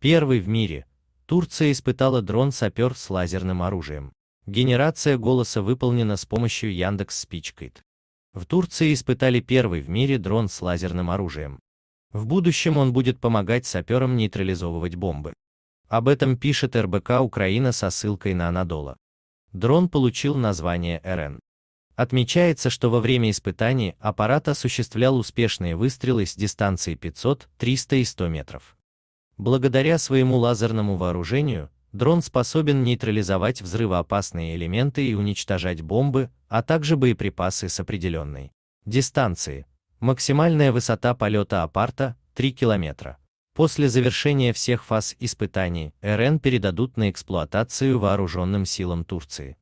Первый в мире. Турция испытала дрон-сапер с лазерным оружием. Генерация голоса выполнена с помощью Яндекс Спичкит. В Турции испытали первый в мире дрон с лазерным оружием. В будущем он будет помогать саперам нейтрализовывать бомбы. Об этом пишет РБК Украина со ссылкой на Анадола. Дрон получил название РН. Отмечается, что во время испытаний аппарат осуществлял успешные выстрелы с дистанции 500, 300 и 100 метров. Благодаря своему лазерному вооружению, дрон способен нейтрализовать взрывоопасные элементы и уничтожать бомбы, а также боеприпасы с определенной дистанции. Максимальная высота полета апарта – 3 километра. После завершения всех фаз испытаний РН передадут на эксплуатацию вооруженным силам Турции.